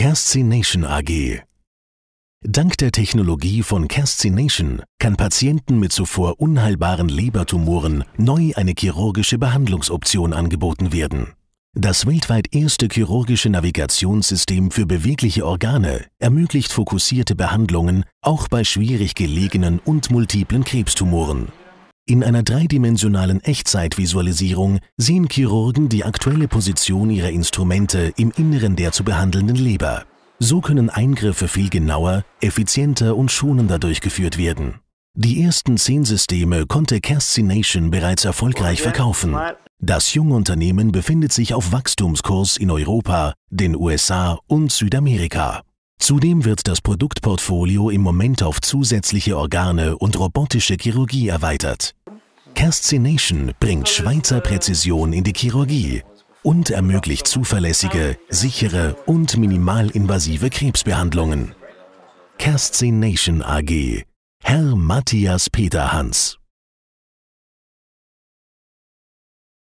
Cascination AG Dank der Technologie von Cascination kann Patienten mit zuvor unheilbaren Lebertumoren neu eine chirurgische Behandlungsoption angeboten werden. Das weltweit erste chirurgische Navigationssystem für bewegliche Organe ermöglicht fokussierte Behandlungen auch bei schwierig gelegenen und multiplen Krebstumoren. In einer dreidimensionalen Echtzeitvisualisierung sehen Chirurgen die aktuelle Position ihrer Instrumente im Inneren der zu behandelnden Leber. So können Eingriffe viel genauer, effizienter und schonender durchgeführt werden. Die ersten zehn Systeme konnte Cascination bereits erfolgreich verkaufen. Das junge Unternehmen befindet sich auf Wachstumskurs in Europa, den USA und Südamerika. Zudem wird das Produktportfolio im Moment auf zusätzliche Organe und robotische Chirurgie erweitert. Cascination bringt Schweizer Präzision in die Chirurgie und ermöglicht zuverlässige, sichere und minimalinvasive Krebsbehandlungen. Cascination AG Herr Matthias Peterhans.